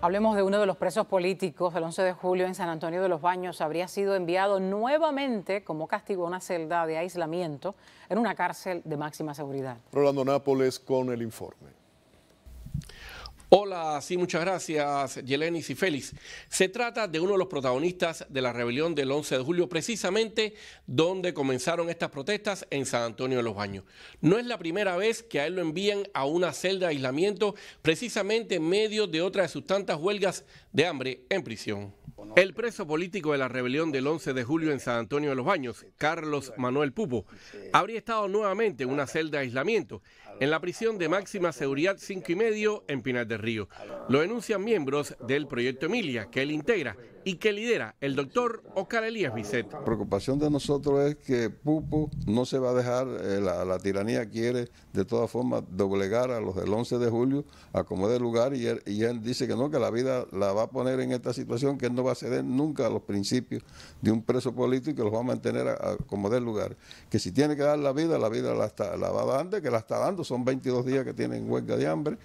Hablemos de uno de los presos políticos. El 11 de julio en San Antonio de los Baños habría sido enviado nuevamente como castigo a una celda de aislamiento en una cárcel de máxima seguridad. Rolando Nápoles con el informe. Hola, sí, muchas gracias, Yelenis y Félix. Se trata de uno de los protagonistas de la rebelión del 11 de julio, precisamente donde comenzaron estas protestas en San Antonio de los Baños. No es la primera vez que a él lo envían a una celda de aislamiento, precisamente en medio de otra de sus tantas huelgas de hambre en prisión. El preso político de la rebelión del 11 de julio en San Antonio de los Baños, Carlos Manuel Pupo, habría estado nuevamente en una celda de aislamiento en la prisión de máxima seguridad 5 y medio en Pinar del Río. Lo denuncian miembros del Proyecto Emilia, que él integra y que lidera el doctor Oscar Elías Vicente. La preocupación de nosotros es que Pupo no se va a dejar, eh, la, tiranía quiere de todas formas doblegar a los del 11 de julio a como de lugar y él, dice que no, que la vida la va a poner en esta situación, que él no va a ceder nunca a los principios de un preso político y que los va a mantener a, como de lugar. Que si tiene que dar la vida, la vida la, está, la va dando, que la está dando, son 22 días que tienen huelga de hambre.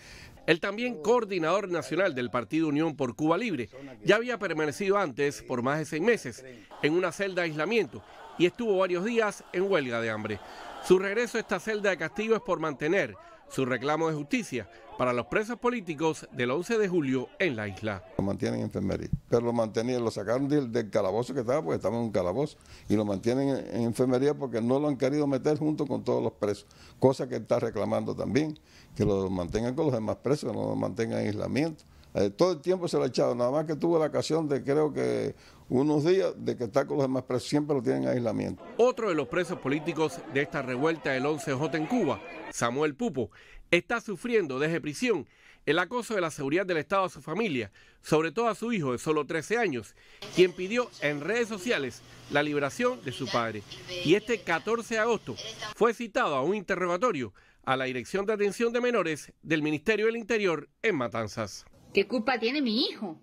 El también coordinador nacional del Partido Unión por Cuba Libre ya había permanecido antes por más de seis meses en una celda de aislamiento y estuvo varios días en huelga de hambre. Su regreso a esta celda de castigo es por mantener su reclamo de justicia para los presos políticos del 11 de julio en la isla. Lo mantienen en enfermería, pero lo mantenían, lo sacaron del, calabozo que estaba, porque estaba en un calabozo, y lo mantienen en, enfermería porque no lo han querido meter junto con todos los presos, cosa que está reclamando también, que lo mantengan con los demás presos, que no lo mantengan en aislamiento. Eh, todo el tiempo se lo ha echado, nada más que tuvo la ocasión de creo que unos días de que está con los demás presos, siempre lo tienen en aislamiento. Otro de los presos políticos de esta revuelta del 11J en Cuba, Samuel Pupo, está sufriendo desde prisión el acoso de la seguridad del Estado a su familia, sobre todo a su hijo de solo 13 años, quien pidió en redes sociales la liberación de su padre. Y este 14 de agosto fue citado a un interrogatorio a la Dirección de Atención de Menores del Ministerio del Interior en Matanzas. ¿Qué culpa tiene mi hijo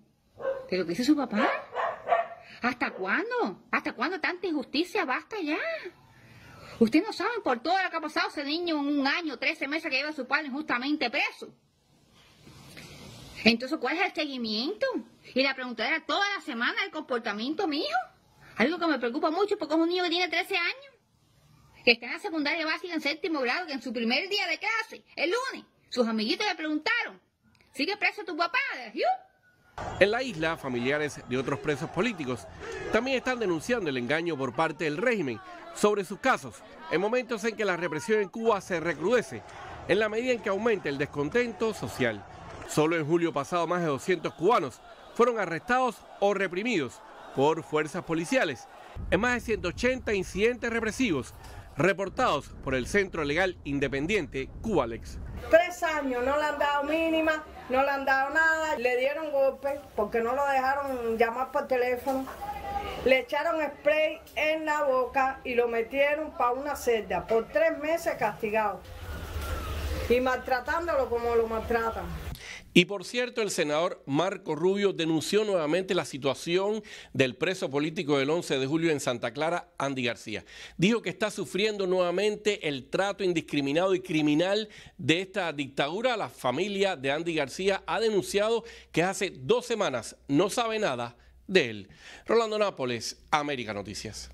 de lo que hizo su papá? ¿Hasta cuándo? ¿Hasta cuándo tanta injusticia? Basta ya. Ustedes no saben por todo lo que ha pasado ese niño en un año, 13 meses que lleva su padre injustamente preso. Entonces, ¿cuál es el seguimiento? Y la pregunta era toda la semana el comportamiento mi hijo. Algo que me preocupa mucho porque es un niño que tiene 13 años, que está en la secundaria básica en séptimo grado, que en su primer día de clase, el lunes, sus amiguitos le preguntaron, ¿Sigue preso tu papá? ¿eh? En la isla, familiares de otros presos políticos también están denunciando el engaño por parte del régimen sobre sus casos, en momentos en que la represión en Cuba se recrudece, en la medida en que aumenta el descontento social. Solo en julio pasado más de 200 cubanos fueron arrestados o reprimidos por fuerzas policiales, en más de 180 incidentes represivos reportados por el Centro Legal Independiente Cubalex. Tres años, no le han dado mínima, no le han dado nada, le dieron golpe porque no lo dejaron llamar por teléfono, le echaron spray en la boca y lo metieron para una celda por tres meses castigado y maltratándolo como lo maltratan. Y por cierto, el senador Marco Rubio denunció nuevamente la situación del preso político del 11 de julio en Santa Clara, Andy García. Dijo que está sufriendo nuevamente el trato indiscriminado y criminal de esta dictadura. La familia de Andy García ha denunciado que hace dos semanas no sabe nada de él. Rolando Nápoles, América Noticias.